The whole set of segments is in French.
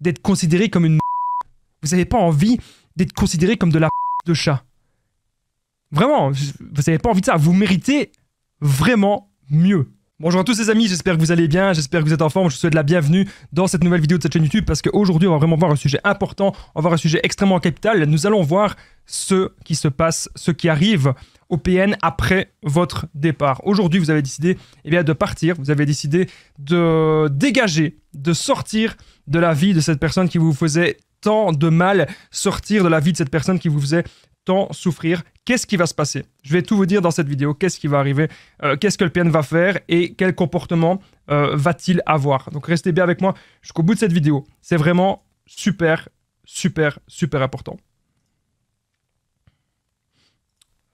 d'être considéré comme une vous n'avez pas envie d'être considéré comme de la de chat. Vraiment, vous n'avez pas envie de ça. Vous méritez vraiment mieux. Bonjour à tous les amis, j'espère que vous allez bien, j'espère que vous êtes en forme, je vous souhaite la bienvenue dans cette nouvelle vidéo de cette chaîne YouTube parce qu'aujourd'hui on va vraiment voir un sujet important, on va voir un sujet extrêmement capital, nous allons voir ce qui se passe, ce qui arrive au PN après votre départ. Aujourd'hui vous avez décidé eh bien, de partir, vous avez décidé de dégager, de sortir de la vie de cette personne qui vous faisait tant de mal, sortir de la vie de cette personne qui vous faisait souffrir. Qu'est-ce qui va se passer Je vais tout vous dire dans cette vidéo. Qu'est-ce qui va arriver euh, Qu'est-ce que le PN va faire Et quel comportement euh, va-t-il avoir Donc restez bien avec moi jusqu'au bout de cette vidéo. C'est vraiment super, super, super important.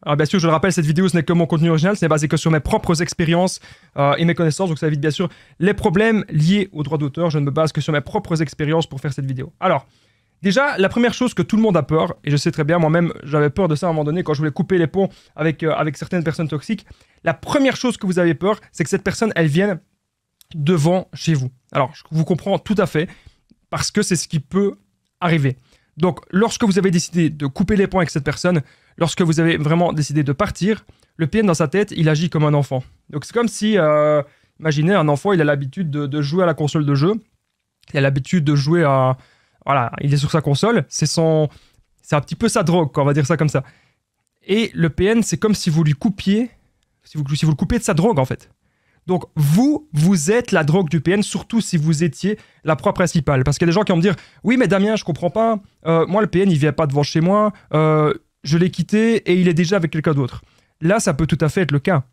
Alors bien sûr, je le rappelle, cette vidéo, ce n'est que mon contenu original, ce n'est basé que sur mes propres expériences euh, et mes connaissances, donc ça évite bien sûr les problèmes liés aux droits d'auteur. Je ne me base que sur mes propres expériences pour faire cette vidéo. Alors, Déjà, la première chose que tout le monde a peur, et je sais très bien, moi-même, j'avais peur de ça à un moment donné quand je voulais couper les ponts avec, euh, avec certaines personnes toxiques. La première chose que vous avez peur, c'est que cette personne, elle vienne devant chez vous. Alors, je vous comprends tout à fait, parce que c'est ce qui peut arriver. Donc, lorsque vous avez décidé de couper les ponts avec cette personne, lorsque vous avez vraiment décidé de partir, le pied dans sa tête, il agit comme un enfant. Donc, c'est comme si, euh, imaginez, un enfant, il a l'habitude de, jouer à la console de jeu, il a l'habitude de jouer à, voilà, il est sur sa console, c'est son, c'est un petit peu sa drogue, on va dire ça comme ça. Et le PN, c'est comme si vous lui coupiez, si vous, si vous le coupiez de sa drogue en fait. Donc vous, vous êtes la drogue du PN, surtout si vous étiez la proie principale. Parce qu'il y a des gens qui vont me dire, oui mais Damien, je comprends pas, euh, moi le PN, il vient pas devant chez moi, euh, je l'ai quitté et il est déjà avec quelqu'un d'autre. Là, ça peut tout à fait être le cas.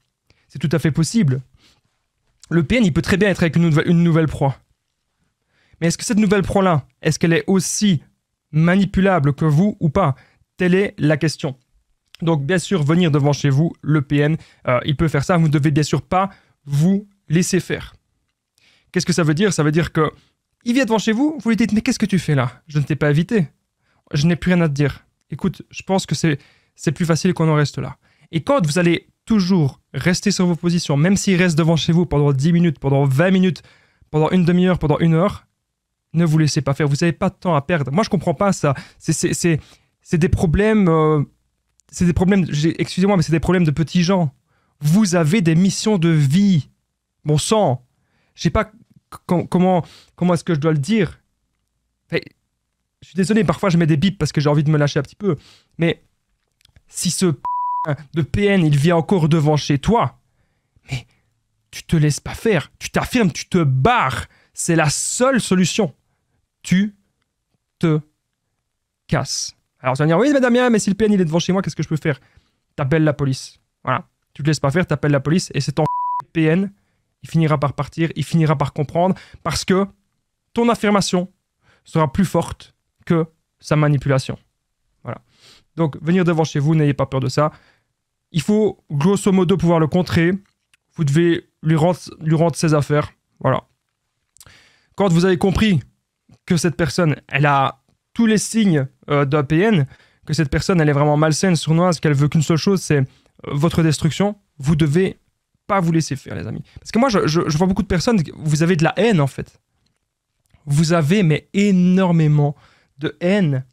C'est tout à fait possible. Le PN, il peut très bien être avec une, une nouvelle proie. Mais est-ce que cette nouvelle pro-là, est-ce qu'elle est aussi manipulable que vous ou pas Telle est la question. Donc, bien sûr, venir devant chez vous, le PN, euh, il peut faire ça. Vous ne devez bien sûr pas vous laisser faire. Qu'est-ce que ça veut dire Ça veut dire que il vient devant chez vous, vous lui dites Mais qu'est-ce que tu fais là Je ne t'ai pas invité. Je n'ai plus rien à te dire. Écoute, je pense que c'est plus facile qu'on en reste là. Et quand vous allez toujours rester sur vos positions, même s'il reste devant chez vous pendant 10 minutes, pendant 20 minutes, pendant une demi-heure, pendant une heure, ne vous laissez pas faire, vous n'avez pas de temps à perdre. Moi, je comprends pas ça. C'est des problèmes. c'est des problèmes. Euh, excusez-moi, mais c'est des problèmes de petits gens. Vous avez des missions de vie. Bon sang. Je sais pas comment, comment est-ce que je dois le dire. je suis désolé, parfois je mets des bips parce que j'ai envie de me lâcher un petit peu. Mais si ce de PN il vient encore devant chez toi, mais tu te laisses pas faire. Tu t'affirmes, tu te barres. C'est la seule solution tu te casses. Alors, tu vas dire, oui, mais Damien, mais si le PN il est devant chez moi, qu'est-ce que je peux faire T'appelles la police. Voilà. Tu te laisses pas faire, t'appelles la police et c'est en PN. Il finira par partir, il finira par comprendre parce que ton affirmation sera plus forte que sa manipulation. Voilà. Donc, venir devant chez vous, n'ayez pas peur de ça. Il faut, grosso modo, pouvoir le contrer. Vous devez lui rendre ses affaires. Voilà. Quand vous avez compris que cette personne, elle a tous les signes euh, d'un pn que cette personne, elle est vraiment malsaine, sournoise, qu'elle veut qu'une seule chose, c'est euh, votre destruction. Vous devez pas vous laisser faire, les amis. Parce que moi, je, vois beaucoup de personnes, vous avez de la haine, en fait. Vous avez, mais énormément de haine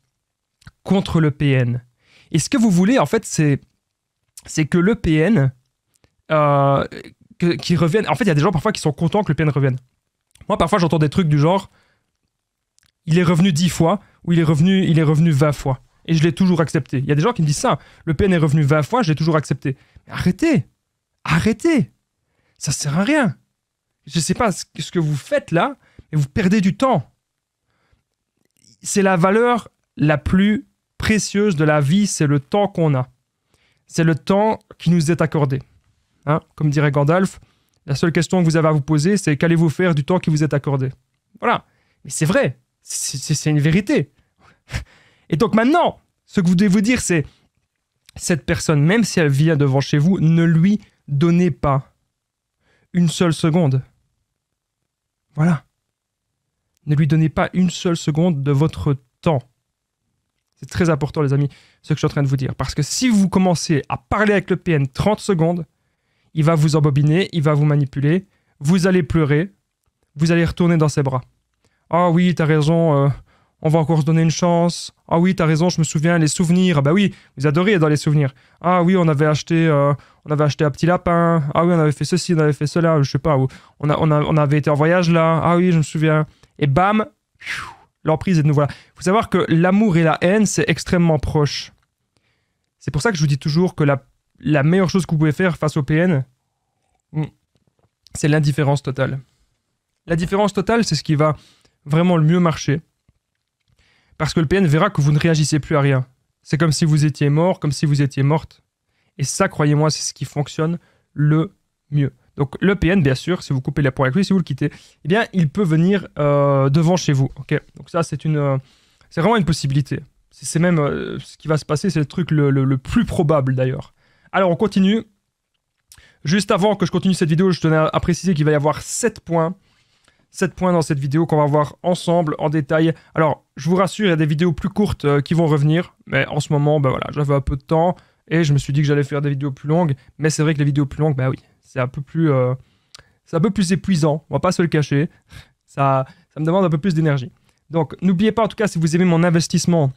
contre le PN. Et ce que vous voulez, en fait, c'est, c'est que le PN, euh, qui revienne. En fait, il y a des gens parfois qui sont contents que le PN revienne. Moi, parfois, j'entends des trucs du genre, il est revenu dix fois ou il est revenu, il est revenu 20 fois. Et je l'ai toujours accepté. Il y a des gens qui me disent ça. Le PN est revenu 20 fois, je l'ai toujours accepté. arrêtez Arrêtez Ça ne sert à rien. Je ne sais pas ce que vous faites là, mais vous perdez du temps. C'est la valeur la plus précieuse de la vie, c'est le temps qu'on a. C'est le temps qui nous est accordé. Hein, comme dirait Gandalf, la seule question que vous avez à vous poser, c'est qu'allez-vous faire du temps qui vous est accordé Voilà. Mais c'est vrai, c'est une vérité. Et donc maintenant, ce que vous devez vous dire, c'est cette personne, même si elle vient devant chez vous, ne lui donnez pas une seule seconde. Voilà. Ne lui donnez pas une seule seconde de votre temps. C'est très important, les amis, ce que je suis en train de vous dire. Parce que si vous commencez à parler avec le PN 30 secondes, il va vous embobiner, il va vous manipuler, vous allez pleurer, vous allez retourner dans ses bras. Ah oui, t'as raison, euh, on va encore se donner une chance. Ah oui, t'as raison, je me souviens, les souvenirs. Ah bah oui, vous adorez dans les souvenirs. Ah oui, on avait acheté, euh, on avait acheté un petit lapin. Ah oui, on avait fait ceci, on avait fait cela, je sais pas. On, on, a, on avait été en voyage là. Ah oui, je me souviens. Et bam, l'emprise est de nous là. Il faut savoir que l'amour et la haine, c'est extrêmement proche. C'est pour ça que je vous dis toujours que la, la meilleure chose que vous pouvez faire face au PN, hmm, c'est l'indifférence totale. La différence totale, c'est ce qui va vraiment le mieux marché. Parce que le PN verra que vous ne réagissez plus à rien. C'est comme si vous étiez mort, comme si vous étiez morte. Et ça, croyez-moi, c'est ce qui fonctionne le mieux. Donc le PN, bien sûr, si vous coupez la avec lui, si vous le quittez, eh bien, il peut venir euh, devant chez vous. Ok. Donc ça, c'est une, euh, c'est vraiment une possibilité. C'est même euh, ce qui va se passer, c'est le truc le, le, le plus probable d'ailleurs. Alors on continue. Juste avant que je continue cette vidéo, je tenais à préciser qu'il va y avoir 7 points 7 points dans cette vidéo qu'on va voir ensemble en détail. Alors, je vous rassure, il y a des vidéos plus courtes euh, qui vont revenir, mais en ce moment, ben voilà, j'avais un peu de temps et je me suis dit que j'allais faire des vidéos plus longues, mais c'est vrai que les vidéos plus longues, ben oui, c'est un peu plus euh, c'est un peu plus épuisant, on va pas se le cacher. Ça ça me demande un peu plus d'énergie. Donc, n'oubliez pas en tout cas si vous aimez mon investissement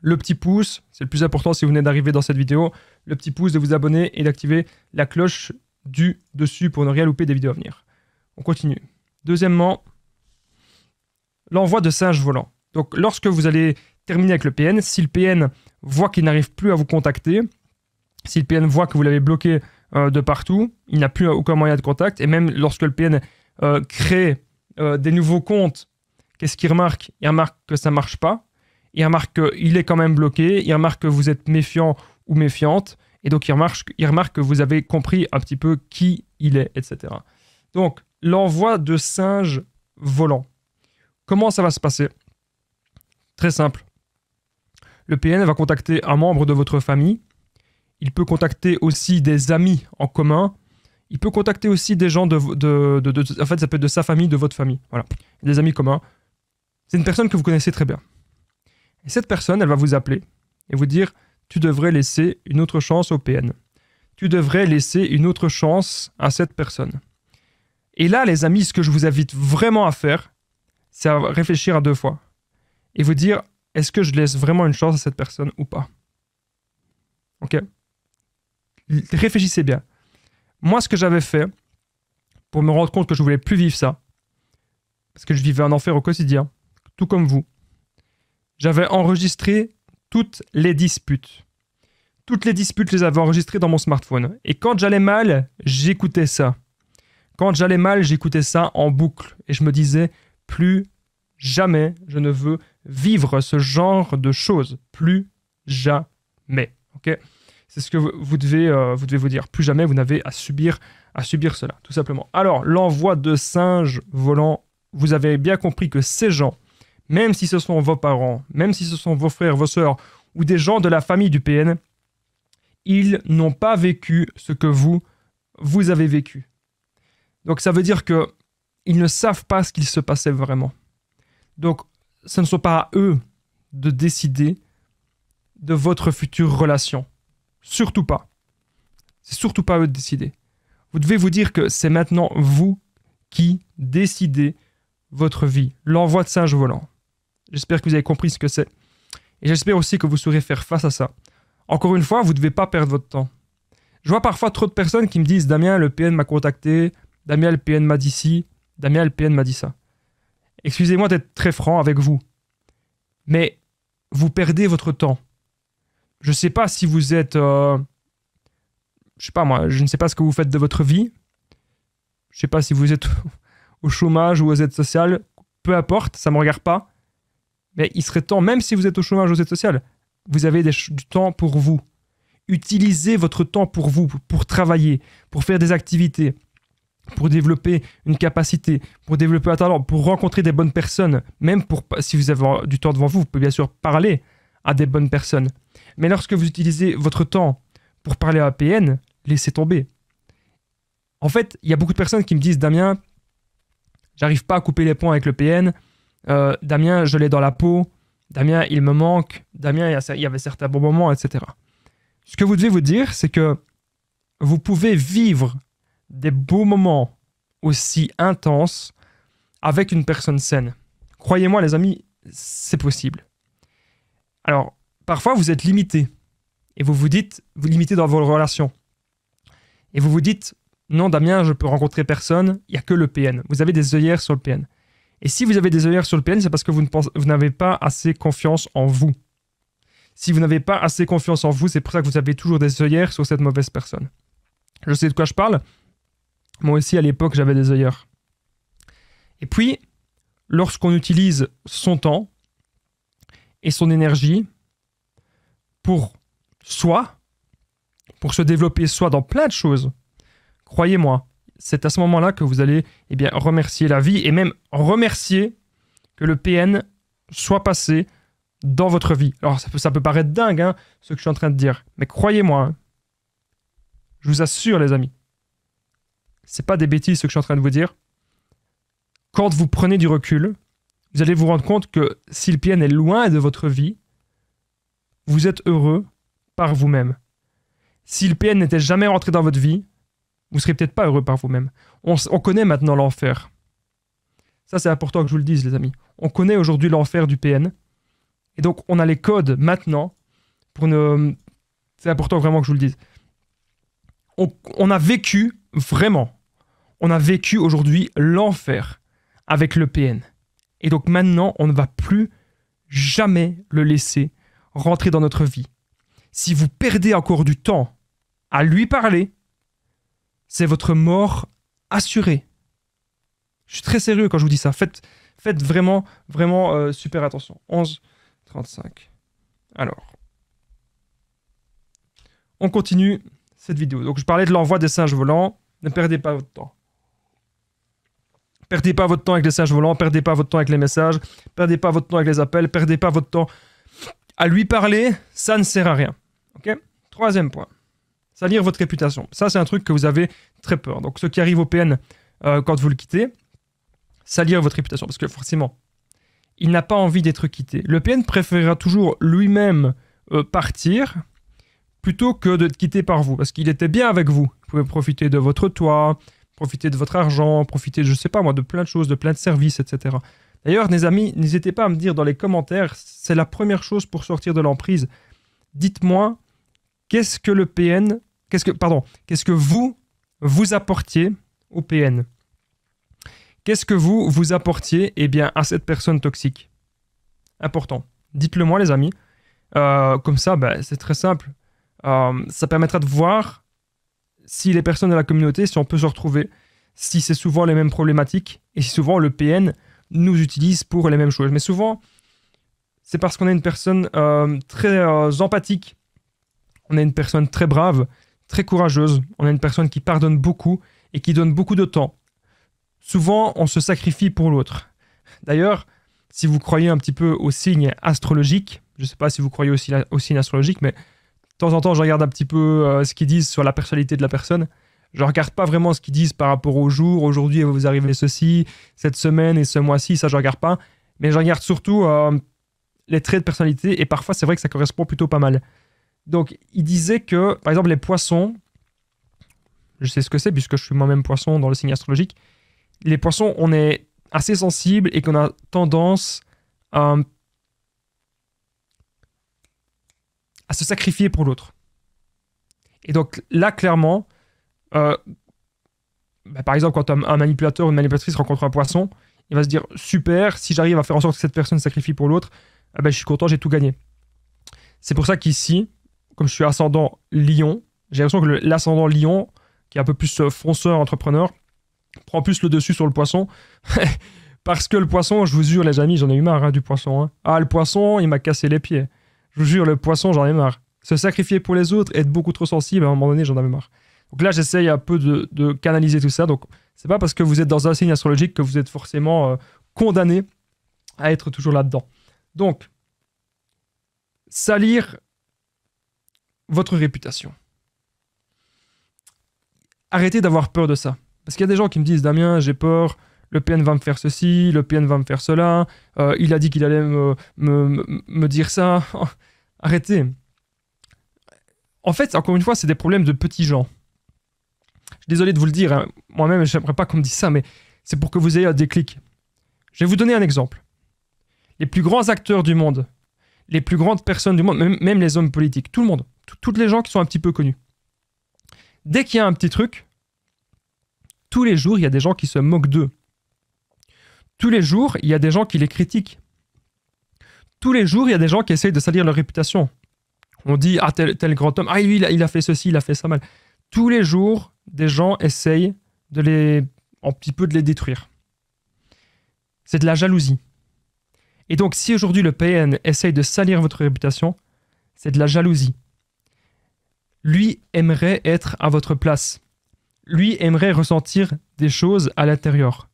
le petit pouce, c'est le plus important si vous venez d'arriver dans cette vidéo, le petit pouce de vous abonner et d'activer la cloche du dessus pour ne rien louper des vidéos à venir. On continue. Deuxièmement, l'envoi de singes volants. Donc lorsque vous allez terminer avec le PN, si le PN voit qu'il n'arrive plus à vous contacter, si le PN voit que vous l'avez bloqué euh, de partout, il n'a plus aucun moyen de contact, et même lorsque le PN euh, crée euh, des nouveaux comptes, qu'est-ce qu'il remarque Il remarque que ça ne marche pas, il remarque qu'il est quand même bloqué, il remarque que vous êtes méfiant ou méfiante, et donc il remarque, il remarque que vous avez compris un petit peu qui il est, etc. Donc, l'envoi de singes volants. Comment ça va se passer Très simple. Le PN va contacter un membre de votre famille. Il peut contacter aussi des amis en commun. Il peut contacter aussi des gens de, En fait, ça peut être de sa famille, de votre famille. Voilà. Des amis communs. C'est une personne que vous connaissez très bien. Et cette personne, elle va vous appeler et vous dire Tu devrais laisser une autre chance au PN. Tu devrais laisser une autre chance à cette personne. Et là, les amis, ce que je vous invite vraiment à faire, c'est à réfléchir à deux fois et vous dire est-ce que je laisse vraiment une chance à cette personne ou pas Ok Réfléchissez bien. Moi, ce que j'avais fait pour me rendre compte que je voulais plus vivre ça, parce que je vivais un enfer au quotidien, tout comme vous, j'avais enregistré toutes les disputes. Toutes les disputes, je les avais enregistrées dans mon smartphone. Et quand j'allais mal, j'écoutais ça. Quand j'allais mal, j'écoutais ça en boucle et je me disais plus jamais je ne veux vivre ce genre de choses, plus jamais. Ok C'est ce que vous devez, euh, vous devez vous dire. Plus jamais vous n'avez à subir, à subir cela, tout simplement. Alors l'envoi de singes volants, vous avez bien compris que ces gens, même si ce sont vos parents, même si ce sont vos frères, vos sœurs ou des gens de la famille du PN, ils n'ont pas vécu ce que vous vous avez vécu. Donc ça veut dire que ils ne savent pas ce qu'il se passait vraiment. Donc ce ne sont pas à eux de décider de votre future relation. Surtout pas. C'est surtout pas à eux de décider. Vous devez vous dire que c'est maintenant vous qui décidez votre vie. L'envoi de singe volant. J'espère que vous avez compris ce que c'est. Et j'espère aussi que vous saurez faire face à ça. Encore une fois, vous ne devez pas perdre votre temps. Je vois parfois trop de personnes qui me disent Damien, le PN m'a contacté, Damien LPN m'a dit ci, Damien LPN m'a dit ça. Excusez-moi d'être très franc avec vous, mais vous perdez votre temps. Je ne sais pas si vous êtes... Euh, je sais pas moi, je ne sais pas ce que vous faites de votre vie. Je ne sais pas si vous êtes au chômage ou aux aides sociales. Peu importe, ça ne me regarde pas. Mais il serait temps, même si vous êtes au chômage ou aux aides sociales, vous avez du temps pour vous. Utilisez votre temps pour vous, pour travailler, pour faire des activités pour développer une capacité, pour développer un talent, pour rencontrer des bonnes personnes, même pour, si vous avez du temps devant vous, vous pouvez bien sûr parler à des bonnes personnes. Mais lorsque vous utilisez votre temps pour parler à PN, laissez tomber. En fait, il y a beaucoup de personnes qui me disent Damien, j'arrive pas à couper les ponts avec le PN. Euh, Damien, je l'ai dans la peau. Damien, il me manque. Damien, il y avait certains bons moments, etc. Ce que vous devez vous dire, c'est que vous pouvez vivre des beaux moments aussi intenses avec une personne saine. Croyez-moi les amis, c'est possible. Alors, parfois vous êtes limité et vous vous dites, vous limitez dans vos relations. Et vous vous dites, non Damien, je peux rencontrer personne, il n'y a que le PN. Vous avez des œillères sur le PN. Et si vous avez des œillères sur le PN, c'est parce que vous n'avez pas assez confiance en vous. Si vous n'avez pas assez confiance en vous, c'est pour ça que vous avez toujours des œillères sur cette mauvaise personne. Je sais de quoi je parle. Moi aussi, à l'époque, j'avais des ailleurs. Et puis, lorsqu'on utilise son temps et son énergie pour soi, pour se développer soi dans plein de choses, croyez-moi, c'est à ce moment-là que vous allez eh bien, remercier la vie et même remercier que le PN soit passé dans votre vie. Alors ça peut, paraître dingue hein, ce que je suis en train de dire, mais croyez-moi, hein. je vous assure les amis, c'est pas des bêtises ce que je suis en train de vous dire. Quand vous prenez du recul, vous allez vous rendre compte que si le PN est loin de votre vie, vous êtes heureux par vous-même. Si le PN n'était jamais rentré dans votre vie, vous serez peut-être pas heureux par vous-même. On, on, connaît maintenant l'enfer. Ça, c'est important que je vous le dise, les amis. On connaît aujourd'hui l'enfer du PN. Et donc, on a les codes maintenant pour ne... C'est important vraiment que je vous le dise on, a vécu vraiment, on a vécu aujourd'hui l'enfer avec le PN. Et donc maintenant, on ne va plus jamais le laisser rentrer dans notre vie. Si vous perdez encore du temps à lui parler, c'est votre mort assurée. Je suis très sérieux quand je vous dis ça. Faites, faites vraiment, vraiment euh, super attention. 11, 35. Alors. On continue cette vidéo. Donc je parlais de l'envoi des singes volants. Ne perdez pas votre temps. Perdez pas votre temps avec les singes volants, perdez pas votre temps avec les messages, perdez pas votre temps avec les appels, perdez pas votre temps à lui parler, ça ne sert à rien. Ok Troisième point, salir votre réputation. Ça, c'est un truc que vous avez très peur. Donc, ce qui arrive au PN euh, quand vous le quittez, salir votre réputation. Parce que forcément, il n'a pas envie d'être quitté. Le PN préférera toujours lui-même euh, partir plutôt que d'être quitter par vous, parce qu'il était bien avec vous. Vous pouvez profiter de votre toit, profiter de votre argent, profiter, je je sais pas moi, de plein de choses, de plein de services, etc. D'ailleurs, mes amis, n'hésitez pas à me dire dans les commentaires, c'est la première chose pour sortir de l'emprise. Dites-moi, qu'est-ce que le PN, qu'est-ce que, pardon, qu'est-ce que vous, vous apportiez au PN Qu'est-ce que vous, vous apportiez, eh bien, à cette personne toxique Important. Dites-le moi, les amis. Euh, comme ça, bah, c'est très simple. Euh, ça permettra de voir si les personnes de la communauté, si on peut se retrouver, si c'est souvent les mêmes problématiques et si souvent le PN nous utilise pour les mêmes choses. Mais souvent, c'est parce qu'on est une personne euh, très euh, empathique, on est une personne très brave, très courageuse, on est une personne qui pardonne beaucoup et qui donne beaucoup de temps. Souvent, on se sacrifie pour l'autre. D'ailleurs, si vous croyez un petit peu aux signes astrologiques, je ne sais pas si vous croyez aussi aux signes astrologiques, mais de temps en temps, je regarde un petit peu euh, ce qu'ils disent sur la personnalité de la personne. Je regarde pas vraiment ce qu'ils disent par rapport au jour. Aujourd'hui, vous arrivez ceci, cette semaine et ce mois-ci, ça, je regarde pas. Mais je regarde surtout euh, les traits de personnalité et parfois, c'est vrai que ça correspond plutôt pas mal. Donc, il disait que, par exemple, les poissons, je sais ce que c'est puisque je suis moi-même poisson dans le signe astrologique. Les poissons, on est assez sensible et qu'on a tendance à euh, se sacrifier pour l'autre. Et donc là, clairement, euh, bah, par exemple, quand un, manipulateur ou une manipulatrice rencontre un poisson, il va se dire super, si j'arrive à faire en sorte que cette personne sacrifie pour l'autre, ah ben, je suis content, j'ai tout gagné. C'est pour ça qu'ici, comme je suis ascendant lion, j'ai l'impression que l'ascendant lion, qui est un peu plus euh, fonceur, entrepreneur, prend plus le dessus sur le poisson. Parce que le poisson, je vous jure, les amis, j'en ai eu marre hein, du poisson. Hein. Ah, le poisson, il m'a cassé les pieds. Je vous jure, le poisson, j'en ai marre. Se sacrifier pour les autres, être beaucoup trop sensible, à un moment donné, j'en avais marre. Donc là, j'essaye un peu de, canaliser tout ça. Donc, c'est pas parce que vous êtes dans un signe astrologique que vous êtes forcément euh, condamné à être toujours là-dedans. Donc, salir votre réputation. Arrêtez d'avoir peur de ça. Parce qu'il y a des gens qui me disent Damien, j'ai peur le PN va me faire ceci, le PN va me faire cela, euh, il a dit qu'il allait me, dire ça. Arrêtez. En fait, encore une fois, c'est des problèmes de petits gens. Je suis désolé de vous le dire, hein. moi-même, je n'aimerais pas qu'on me dise ça, mais c'est pour que vous ayez un déclic. Je vais vous donner un exemple. Les plus grands acteurs du monde, les plus grandes personnes du monde, même, même les hommes politiques, tout le monde, toutes les gens qui sont un petit peu connus. Dès qu'il y a un petit truc, tous les jours, il y a des gens qui se moquent d'eux. Tous les jours, il y a des gens qui les critiquent. Tous les jours, il y a des gens qui essayent de salir leur réputation. On dit, ah, tel, grand homme, ah, il a, fait ceci, il a fait ça mal. Tous les jours, des gens essayent de les, un petit peu de les détruire. C'est de la jalousie. Et donc, si aujourd'hui le PN essaye de salir votre réputation, c'est de la jalousie. Lui aimerait être à votre place. Lui aimerait ressentir des choses à l'intérieur.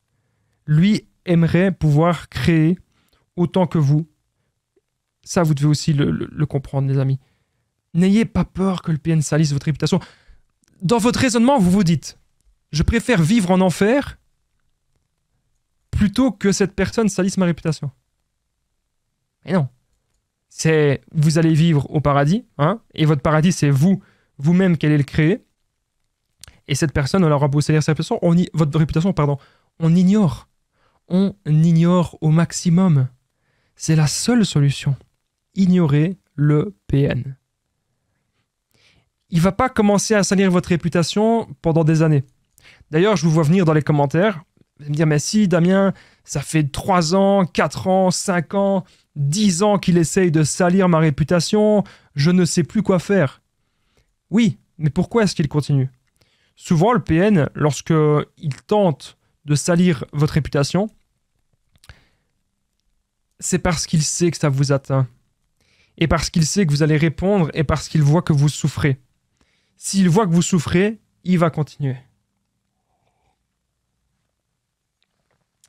Lui aimerait pouvoir créer autant que vous. Ça, vous devez aussi le, comprendre, les amis. N'ayez pas peur que le PN salisse votre réputation. Dans votre raisonnement, vous vous dites Je préfère vivre en enfer plutôt que cette personne salisse ma réputation. Mais non. C'est vous allez vivre au paradis, hein, et votre paradis, c'est vous, vous-même qui allez le créer. Et cette personne, on la beau salir sa réputation, on votre réputation, pardon, on ignore on ignore au maximum. C'est la seule solution. Ignorer le PN. Il va pas commencer à salir votre réputation pendant des années. D'ailleurs, je vous vois venir dans les commentaires, vous me dire, mais si Damien, ça fait 3 ans, 4 ans, 5 ans, 10 ans qu'il essaye de salir ma réputation, je ne sais plus quoi faire. Oui, mais pourquoi est-ce qu'il continue Souvent, le PN, lorsqu'il tente de salir votre réputation, c'est parce qu'il sait que ça vous atteint. Et parce qu'il sait que vous allez répondre et parce qu'il voit que vous souffrez. S'il voit que vous souffrez, il va continuer.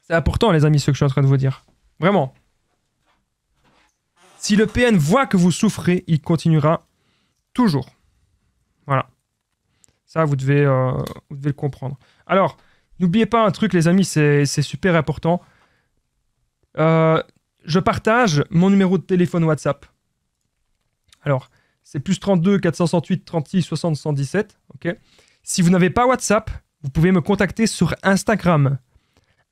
C'est important, les amis, ce que je suis en train de vous dire. Vraiment. Si le PN voit que vous souffrez, il continuera toujours. Voilà. Ça, vous devez, euh, devez le comprendre. Alors, n'oubliez pas un truc, les amis, c'est super important. Euh, je partage mon numéro de téléphone WhatsApp. Alors, c'est plus 32 468 36 60 117. ok Si vous n'avez pas WhatsApp, vous pouvez me contacter sur Instagram.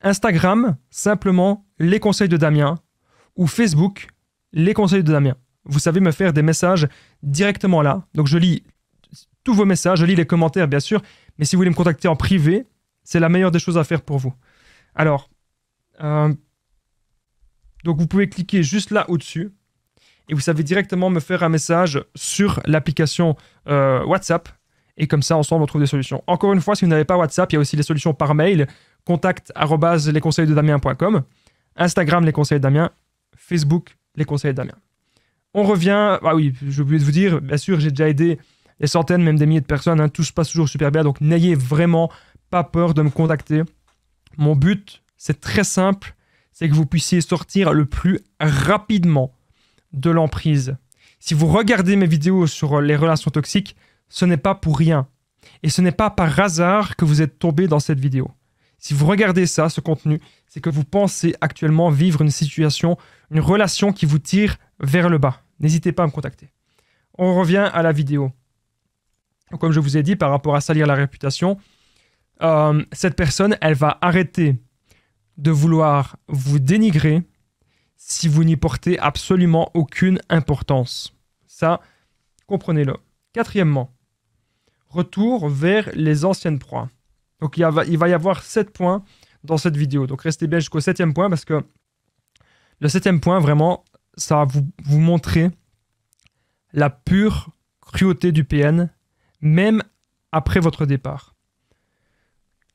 Instagram, simplement les conseils de Damien ou Facebook, les conseils de Damien. Vous savez me faire des messages directement là. Donc je lis tous vos messages, je lis les commentaires bien sûr, mais si vous voulez me contacter en privé, c'est la meilleure des choses à faire pour vous. Alors, euh, donc vous pouvez cliquer juste là au-dessus et vous savez directement me faire un message sur l'application euh, WhatsApp. Et comme ça, ensemble, on trouve des solutions. Encore une fois, si vous n'avez pas WhatsApp, il y a aussi les solutions par mail. Contact Damien.com, Instagram, les conseils de Damien. Facebook, les conseils de Damien. On revient. Ah oui, j'ai oublié de vous dire, bien sûr, j'ai déjà aidé des centaines, même des milliers de personnes. Hein, tout se passe toujours super bien. Donc n'ayez vraiment pas peur de me contacter. Mon but, c'est très simple c'est que vous puissiez sortir le plus rapidement de l'emprise. Si vous regardez mes vidéos sur euh, les relations toxiques, ce n'est pas pour rien. Et ce n'est pas par hasard que vous êtes tombé dans cette vidéo. Si vous regardez ça, ce contenu, c'est que vous pensez actuellement vivre une situation, une relation qui vous tire vers le bas. N'hésitez pas à me contacter. On revient à la vidéo. Comme je vous ai dit, par rapport à salir la réputation, euh, cette personne, elle va arrêter de vouloir vous dénigrer si vous n'y portez absolument aucune importance. Ça, comprenez-le. Quatrièmement, retour vers les anciennes proies. Donc il, va, y avoir sept points dans cette vidéo. Donc restez bien jusqu'au septième point parce que le septième point, vraiment, ça va vous, vous montrer la pure cruauté du PN, même après votre départ.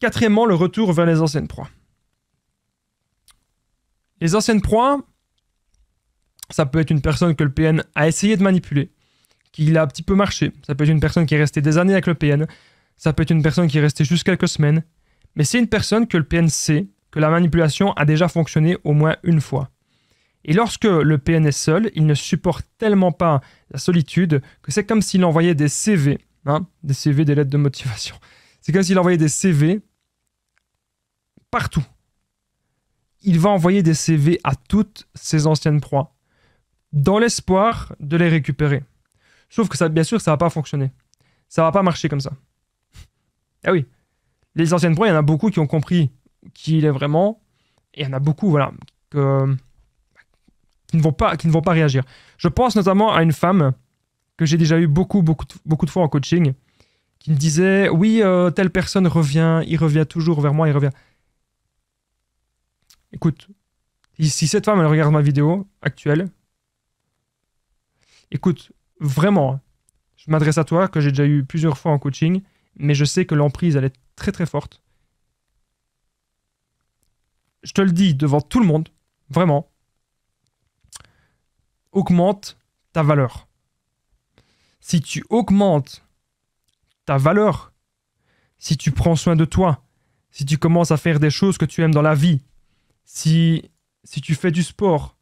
Quatrièmement, le retour vers les anciennes proies. Les anciennes proies, ça peut être une personne que le PN a essayé de manipuler, qu'il a un petit peu marché. Ça peut être une personne qui est restée des années avec le PN. Ça peut être une personne qui est restée juste quelques semaines. Mais c'est une personne que le PN sait que la manipulation a déjà fonctionné au moins une fois. Et lorsque le PN est seul, il ne supporte tellement pas la solitude que c'est comme s'il envoyait des CV, hein, des CV, des lettres de motivation. C'est comme s'il envoyait des CV partout il va envoyer des CV à toutes ses anciennes proies, dans l'espoir de les récupérer. Sauf que ça, bien sûr, ça va pas fonctionner. Ça va pas marcher comme ça. Ah oui, les anciennes proies, il y en a beaucoup qui ont compris qui il est vraiment, et il y en a beaucoup, voilà, que, qui ne vont pas, qui ne vont pas réagir. Je pense notamment à une femme que j'ai déjà eu beaucoup, beaucoup, beaucoup de fois en coaching, qui me disait oui, euh, telle personne revient, il revient toujours vers moi, il revient écoute, si cette femme, elle regarde ma vidéo actuelle, écoute, vraiment, je m'adresse à toi, que j'ai déjà eu plusieurs fois en coaching, mais je sais que l'emprise, elle est très très forte. Je te le dis devant tout le monde, vraiment, augmente ta valeur. Si tu augmentes ta valeur, si tu prends soin de toi, si tu commences à faire des choses que tu aimes dans la vie, si, si tu fais du sport,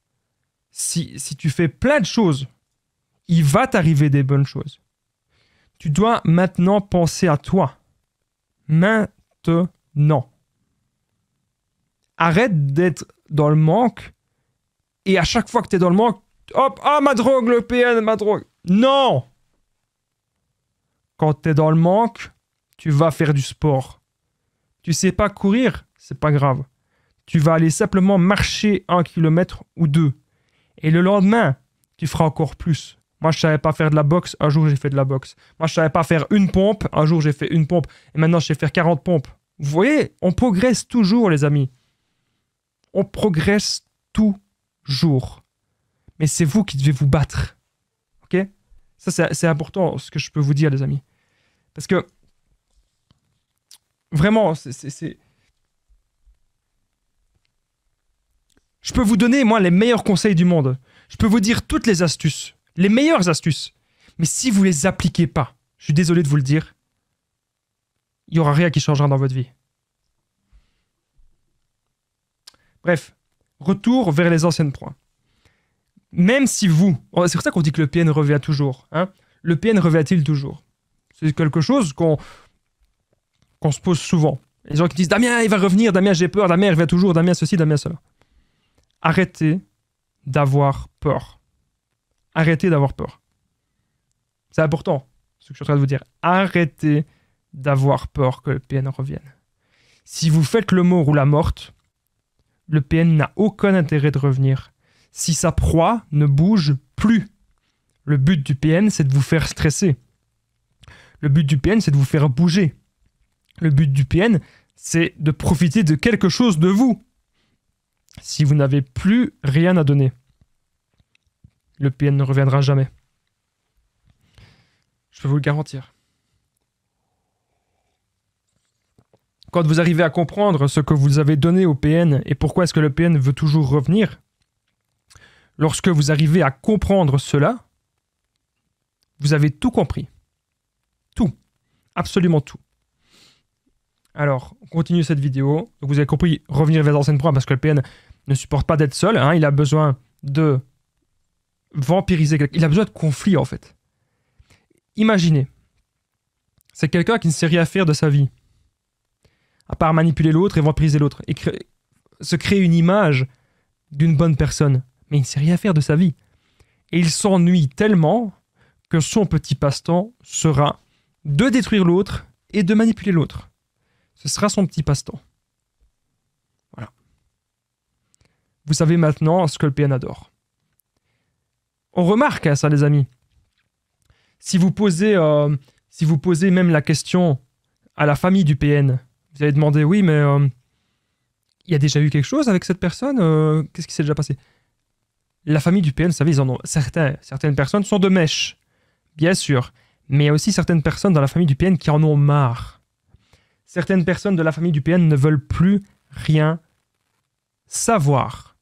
si, si tu fais plein de choses, il va t'arriver des bonnes choses. Tu dois maintenant penser à toi. Maintenant. Arrête d'être dans le manque et à chaque fois que tu es dans le manque, hop, ah ma drogue, le PN, ma drogue. Non Quand tu es dans le manque, tu vas faire du sport. Tu sais pas courir, c'est pas grave tu vas aller simplement marcher un kilomètre ou deux. Et le lendemain, tu feras encore plus. Moi, je ne savais pas faire de la boxe. Un jour, j'ai fait de la boxe. Moi, je savais pas faire une pompe. Un jour, j'ai fait une pompe. Et maintenant, je sais faire 40 pompes. Vous voyez, on progresse toujours, les amis. On progresse toujours. Mais c'est vous qui devez vous battre. OK Ça, c'est important, ce que je peux vous dire, les amis. Parce que, vraiment, c'est Je peux vous donner, moi, les meilleurs conseils du monde. Je peux vous dire toutes les astuces, les meilleures astuces. Mais si vous les appliquez pas, je suis désolé de vous le dire, il n'y aura rien qui changera dans votre vie. Bref, retour vers les anciennes points. Même si vous, oh, c'est pour ça qu'on dit que le PN revient toujours. Hein le PN revient-il toujours C'est quelque chose qu'on qu'on se pose souvent. Les gens qui disent Damien, il va revenir, Damien, j'ai peur, Damien, il revient toujours, Damien, ceci, Damien, cela arrêtez d'avoir peur. Arrêtez d'avoir peur. C'est important, ce que je suis en train de vous dire. Arrêtez d'avoir peur que le PN revienne. Si vous faites le mort ou la morte, le PN n'a aucun intérêt de revenir. Si sa proie ne bouge plus, le but du PN, c'est de vous faire stresser. Le but du PN, c'est de vous faire bouger. Le but du PN, c'est de profiter de quelque chose de vous si vous n'avez plus rien à donner. Le PN ne reviendra jamais. Je peux vous le garantir. Quand vous arrivez à comprendre ce que vous avez donné au PN et pourquoi est-ce que le PN veut toujours revenir, lorsque vous arrivez à comprendre cela, vous avez tout compris. Tout. Absolument tout. Alors, on continue cette vidéo. vous avez compris, revenir vers l'ancienne proie hein, parce que le PN ne supporte pas d'être seul. Hein. il a besoin de vampiriser quelqu'un. Il a besoin de conflit, en fait. Imaginez, c'est quelqu'un qui ne sait rien faire de sa vie, à part manipuler l'autre et vampiriser l'autre, et se créer une image d'une bonne personne, mais il ne sait rien faire de sa vie. Et il s'ennuie tellement que son petit passe-temps sera de détruire l'autre et de manipuler l'autre. Ce sera son petit passe-temps. Voilà. Vous savez maintenant ce que le PN adore. On remarque ça, les amis. Si vous posez, euh, si vous posez même la question à la famille du PN, vous allez demander oui, mais euh, il y a déjà eu quelque chose avec cette personne euh, Qu'est-ce qui s'est déjà passé La famille du PN, vous savez, en ont certaines personnes sont de mèche, bien sûr, mais il y a aussi certaines personnes dans la famille du PN qui en ont marre. Certaines personnes de la famille du PN ne veulent plus rien savoir.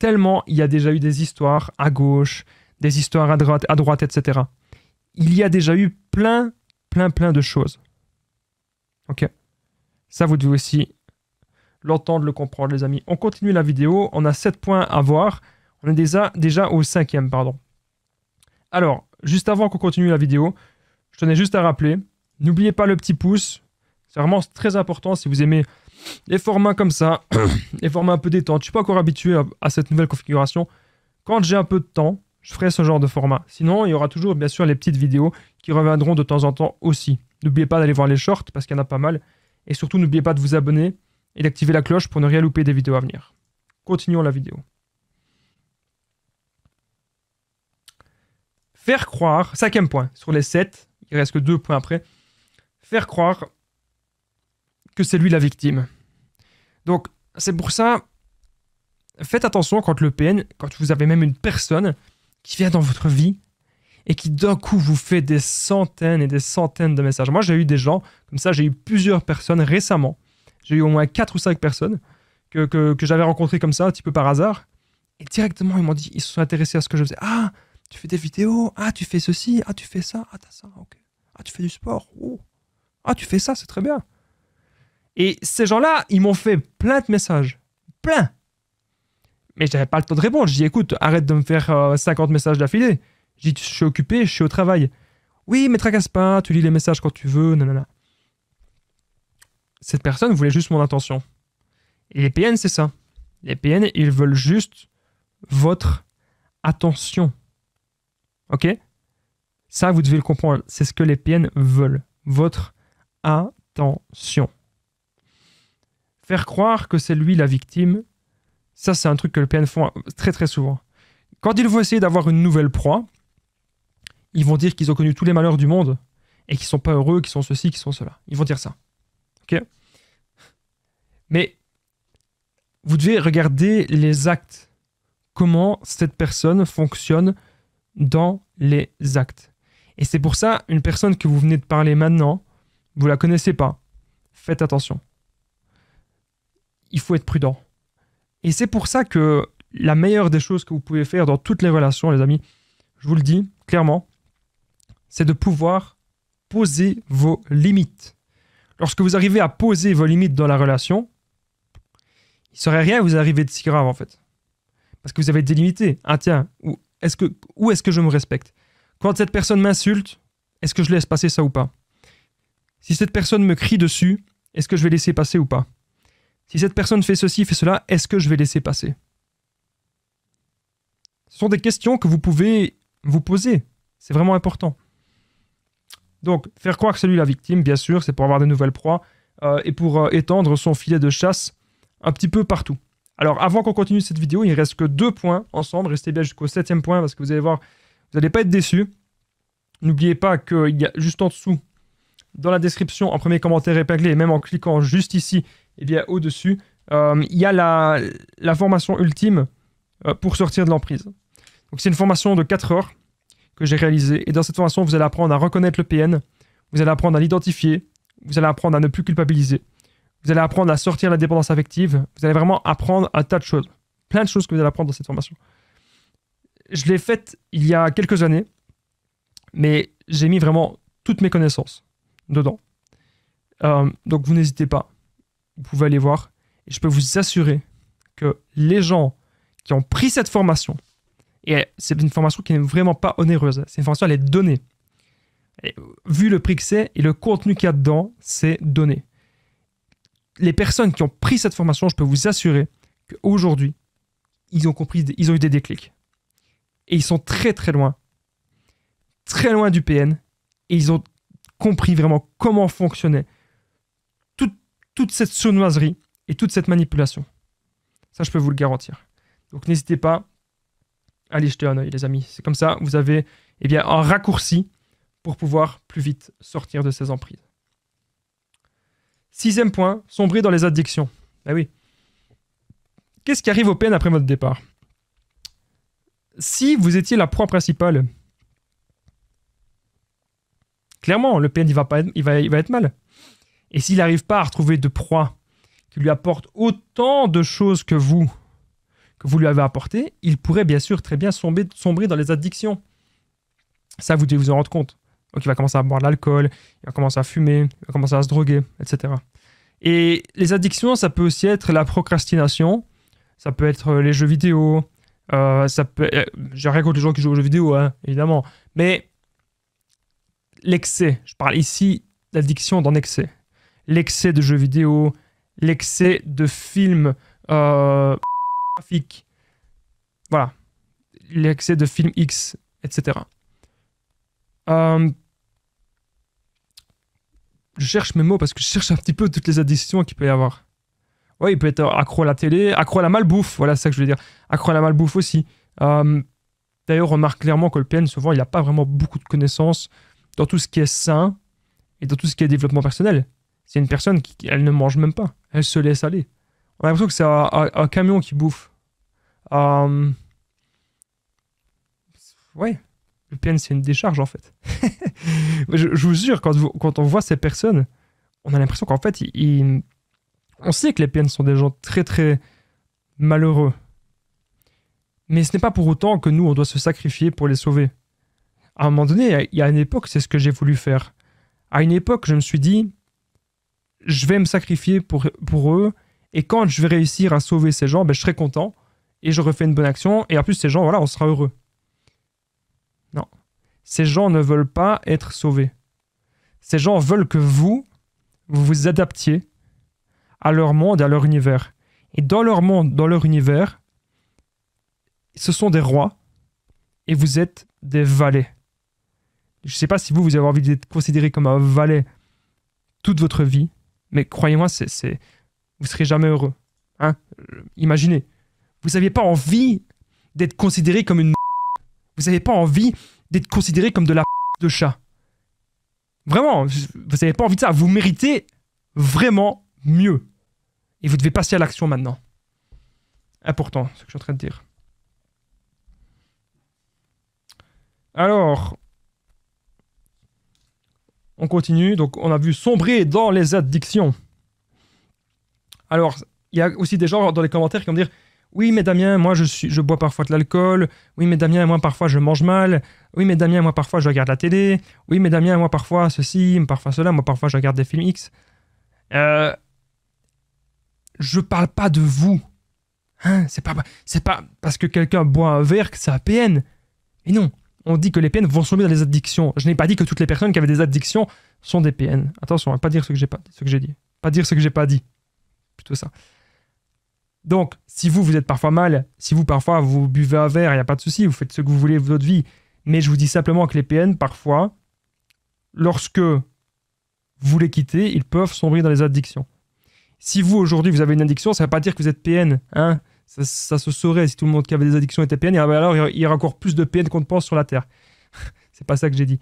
Tellement il y a déjà eu des histoires à gauche, des histoires à droite, à droite, etc. Il y a déjà eu plein, plein, plein de choses. Ok Ça, vous devez aussi l'entendre, le comprendre, les amis. On continue la vidéo. On a 7 points à voir. On est déjà, déjà au cinquième, pardon. Alors, juste avant qu'on continue la vidéo, je tenais juste à rappeler N'oubliez pas le petit pouce. C'est vraiment très important si vous aimez les formats comme ça, les formats un peu détente. Je suis pas encore habitué à, cette nouvelle configuration. Quand j'ai un peu de temps, je ferai ce genre de format. Sinon, il y aura toujours bien sûr les petites vidéos qui reviendront de temps en temps aussi. N'oubliez pas d'aller voir les shorts parce qu'il y en a pas mal. Et surtout, n'oubliez pas de vous abonner et d'activer la cloche pour ne rien louper des vidéos à venir. Continuons la vidéo. Faire croire, cinquième point, sur les 7, il reste que deux points après, faire croire que c'est lui la victime. Donc, c'est pour ça, faites attention quand le PN, quand vous avez même une personne qui vient dans votre vie et qui d'un coup vous fait des centaines et des centaines de messages. Moi, j'ai eu des gens, comme ça, j'ai eu plusieurs personnes récemment. J'ai eu au moins 4 ou 5 personnes que, que, j'avais rencontrées comme ça, un petit peu par hasard. Et directement, ils m'ont dit, ils se sont intéressés à ce que je faisais. Ah, tu fais des vidéos, ah, tu fais ceci, ah, tu fais ça, ah, ça, ok. Ah, tu fais du sport, oh. Ah, tu fais ça, c'est très bien. Et ces gens-là, ils m'ont fait plein de messages. Plein. Mais je j'avais pas le temps de répondre. Je dis, écoute, arrête de me faire 50 euh, messages d'affilée. Je dis, je suis occupé, je suis au travail. Oui, mais tracasse pas, tu lis les messages quand tu veux, nanana. Cette personne voulait juste mon attention. Et les PN, c'est ça. Les PN, ils veulent juste votre attention. Ok Ça, vous devez le comprendre. C'est ce que les PN veulent. Votre attention. Faire croire que c'est lui la victime, ça c'est un truc que le PN font très très souvent. Quand ils vont essayer d'avoir une nouvelle proie, ils vont dire qu'ils ont connu tous les malheurs du monde et qu'ils sont pas heureux, qu'ils sont ceci, qu'ils sont cela. Ils vont dire ça. Ok Mais vous devez regarder les actes. Comment cette personne fonctionne dans les actes. Et c'est pour ça, une personne que vous venez de parler maintenant, vous la connaissez pas, faites attention. Il faut être prudent. Et c'est pour ça que la meilleure des choses que vous pouvez faire dans toutes les relations, les amis, je vous le dis clairement, c'est de pouvoir poser vos limites. Lorsque vous arrivez à poser vos limites dans la relation, il ne serait rien vous arrivez de si grave en fait. Parce que vous avez délimité. Ah tiens, où est-ce que, où est que je me respecte Quand cette personne m'insulte, est-ce que je laisse passer ça ou pas si cette personne me crie dessus, est-ce que je vais laisser passer ou pas Si cette personne fait ceci, fait cela, est-ce que je vais laisser passer Ce sont des questions que vous pouvez vous poser. C'est vraiment important. Donc, faire croire que c'est lui la victime, bien sûr, c'est pour avoir de nouvelles proies euh, et pour euh, étendre son filet de chasse un petit peu partout. Alors, avant qu'on continue cette vidéo, il ne reste que deux points ensemble. Restez bien jusqu'au septième point parce que vous allez voir, vous n'allez pas être déçus. N'oubliez pas qu'il y a juste en dessous dans la description, en premier commentaire épinglé, et même en cliquant juste ici, et bien au-dessus, euh, il y a la, formation ultime euh, pour sortir de l'emprise. Donc c'est une formation de 4 heures que j'ai réalisée, et dans cette formation, vous allez apprendre à reconnaître le PN, vous allez apprendre à l'identifier, vous allez apprendre à ne plus culpabiliser, vous allez apprendre à sortir la dépendance affective, vous allez vraiment apprendre un tas de choses, plein de choses que vous allez apprendre dans cette formation. Je l'ai faite il y a quelques années, mais j'ai mis vraiment toutes mes connaissances dedans. Euh, donc vous n'hésitez pas, vous pouvez aller voir. Et je peux vous assurer que les gens qui ont pris cette formation, et c'est une formation qui n'est vraiment pas onéreuse, c'est une formation, elle est donnée. vu le prix que c'est et le contenu qu'il y a dedans, c'est donné. Les personnes qui ont pris cette formation, je peux vous assurer qu'aujourd'hui, ils ont compris, ils ont eu des déclics. Et ils sont très très loin. Très loin du PN. Et ils ont compris vraiment comment fonctionnait toute, cette sournoiserie et toute cette manipulation. Ça, je peux vous le garantir. Donc n'hésitez pas à aller jeter un oeil, les amis. C'est comme ça, vous avez eh bien, un raccourci pour pouvoir plus vite sortir de ces emprises. Sixième point, sombrer dans les addictions. eh oui. Qu'est-ce qui arrive aux peines après votre départ Si vous étiez la proie principale Clairement, Le PN, il va, pas être, il va, il va être mal. Et s'il n'arrive pas à retrouver de proie qui lui apporte autant de choses que vous, que vous lui avez apporté, il pourrait bien sûr très bien sombrer, dans les addictions. Ça, vous devez vous en rendre compte. Donc il va commencer à boire de l'alcool, il va commencer à fumer, il va commencer à se droguer, etc. Et les addictions, ça peut aussi être la procrastination, ça peut être euh, les jeux vidéo, euh, ça peut... Euh, j'ai rien contre les gens qui jouent aux jeux vidéo, hein, évidemment. Mais l'excès. Je parle ici d'addiction dans l'excès. L'excès de jeux vidéo, l'excès de films euh, graphiques. Voilà. L'excès de films X, etc. Euh, je cherche mes mots parce que je cherche un petit peu toutes les additions qu'il peut y avoir. Oui, il peut être accro à la télé, accro à la malbouffe, voilà, ça que je veux dire. Accro à la malbouffe aussi. Euh, d'ailleurs, on remarque clairement que le PN, souvent, il n'a pas vraiment beaucoup de connaissances dans tout ce qui est sain et dans tout ce qui est développement personnel. C'est une personne qui, elle ne mange même pas, elle se laisse aller. On a l'impression que c'est un, camion qui bouffe. Euh... Ouais, le PN c'est une décharge en fait. je, vous jure, quand, vous, quand on voit ces personnes, on a l'impression qu'en fait, on sait que les PN sont des gens très très malheureux. Mais ce n'est pas pour autant que nous, on doit se sacrifier pour les sauver à un moment donné, il y a une époque, c'est ce que j'ai voulu faire. À une époque, je me suis dit, je vais me sacrifier pour, pour eux, et quand je vais réussir à sauver ces gens, ben, je serai content, et je refais une bonne action, et en plus, ces gens, voilà, on sera heureux. Non. Ces gens ne veulent pas être sauvés. Ces gens veulent que vous, vous vous adaptiez à leur monde, à leur univers. Et dans leur monde, dans leur univers, ce sont des rois, et vous êtes des valets. Je ne sais pas si vous, vous avez envie d'être considéré comme un valet toute votre vie, mais croyez-moi, vous ne serez jamais heureux. Hein. Euh, imaginez. Vous n'aviez pas envie d'être considéré comme une... Vous n'avez pas envie d'être considéré comme de la de chat. Vraiment, vous n'avez pas envie de ça. Vous méritez vraiment mieux. Et vous devez passer à l'action maintenant. Important, ce que je suis en train de dire. Alors, on continue, donc on a vu sombrer dans les addictions. Alors, il y a aussi des gens dans les commentaires qui vont dire Oui, mais Damien, moi je, bois parfois de l'alcool. Oui, mais Damien, moi parfois je mange mal. Oui, mais Damien, moi parfois je regarde la télé. Oui, mais Damien, moi parfois ceci, parfois cela. Moi parfois je regarde des films X. Euh, je parle pas de vous. Hein, c'est pas, c'est pas parce que quelqu'un boit un verre que ça a PN. Et non, on dit que les PN vont sombrer dans les addictions. Je n'ai pas dit que toutes les personnes qui avaient des addictions sont des PN. Attention, va hein, pas dire ce que j'ai pas, ce que j'ai dit, pas dire ce que j'ai pas dit, plutôt ça. Donc, si vous vous êtes parfois mal, si vous parfois vous buvez un verre, il n'y a pas de souci, vous faites ce que vous voulez de votre vie. Mais je vous dis simplement que les PN parfois, lorsque vous les quittez, ils peuvent sombrer dans les addictions. Si vous aujourd'hui vous avez une addiction, ça ne veut pas dire que vous êtes PN, hein ça, se saurait si tout le monde qui avait des addictions était PN. Et alors, il y aura encore plus de PN qu'on ne pense sur la Terre. c'est pas ça que j'ai dit.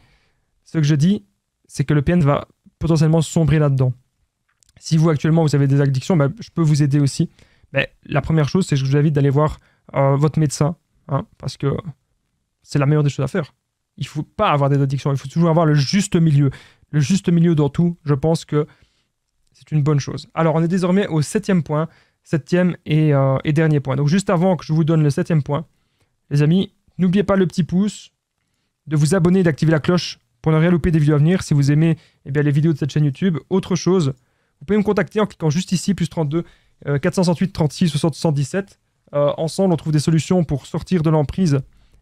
Ce que je dis, c'est que le PN va potentiellement sombrer là-dedans. Si vous, actuellement, vous avez des addictions, bah, je peux vous aider aussi. Mais la première chose, c'est que je vous invite d'aller voir euh, votre médecin, hein, parce que c'est la meilleure des choses à faire. Il ne faut pas avoir des addictions, il faut toujours avoir le juste milieu. Le juste milieu dans tout, je pense que c'est une bonne chose. Alors, on est désormais au septième point, septième euh, et, dernier point. Donc juste avant que je vous donne le septième point, les amis, n'oubliez pas le petit pouce, de vous abonner et d'activer la cloche pour ne rien louper des vidéos à venir. Si vous aimez eh bien, les vidéos de cette chaîne YouTube, autre chose, vous pouvez me contacter en cliquant juste ici, plus 32 468 36 60 ensemble, on trouve des solutions pour sortir de l'emprise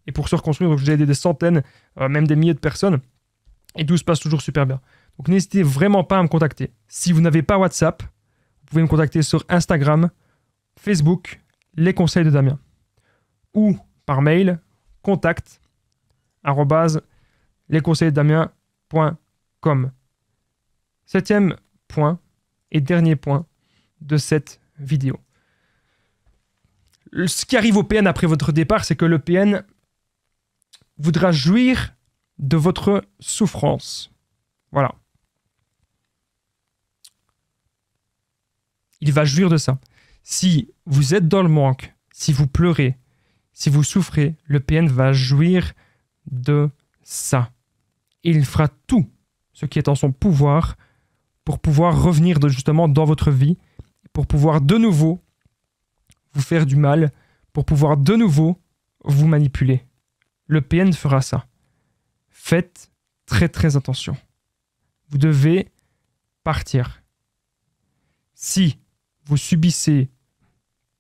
et pour se reconstruire. Donc j'ai aidé des centaines, euh, même des milliers de personnes. Et tout se passe toujours super bien. Donc n'hésitez vraiment pas à me contacter. Si vous n'avez pas WhatsApp, pouvez me contacter sur Instagram, Facebook, les conseils de Damien. Ou par mail, contact lesconseilsdedamien.com Septième point et dernier point de cette vidéo. Ce qui arrive au PN après votre départ, c'est que le PN voudra jouir de votre souffrance. Voilà. il va jouir de ça. Si vous êtes dans le manque, si vous pleurez, si vous souffrez, le PN va jouir de ça. Et il fera tout ce qui est en son pouvoir pour pouvoir revenir de, justement dans votre vie, pour pouvoir de nouveau vous faire du mal, pour pouvoir de nouveau vous manipuler. Le PN fera ça. Faites très très attention. Vous devez partir. Si vous subissez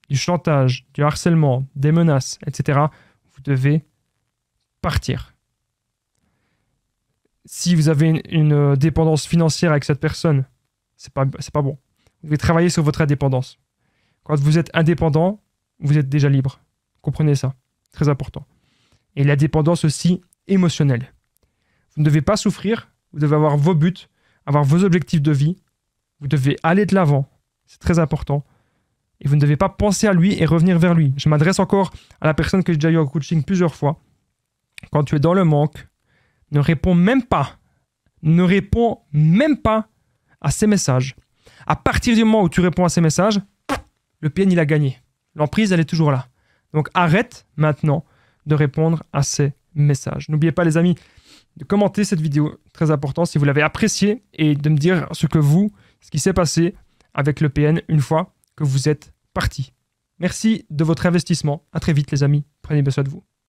du chantage, du harcèlement, des menaces, etc., vous devez partir. Si vous avez une, euh, dépendance financière avec cette personne, c'est pas, pas bon. Vous devez travailler sur votre indépendance. Quand vous êtes indépendant, vous êtes déjà libre. Comprenez ça. Très important. Et la dépendance aussi émotionnelle. Vous ne devez pas souffrir, vous devez avoir vos buts, avoir vos objectifs de vie, vous devez aller de l'avant, c'est très important. Et vous ne devez pas penser à lui et revenir vers lui. Je m'adresse encore à la personne que j'ai déjà eu en coaching plusieurs fois. Quand tu es dans le manque, ne réponds même pas, ne réponds même pas à ces messages. À partir du moment où tu réponds à ces messages, le PN, il a gagné. L'emprise, elle est toujours là. Donc arrête maintenant de répondre à ces messages. N'oubliez pas, les amis, de commenter cette vidéo, très important, si vous l'avez appréciée, et de me dire ce que vous, ce qui s'est passé, avec le PN une fois que vous êtes parti. Merci de votre investissement. À très vite les amis. Prenez bien soin de vous.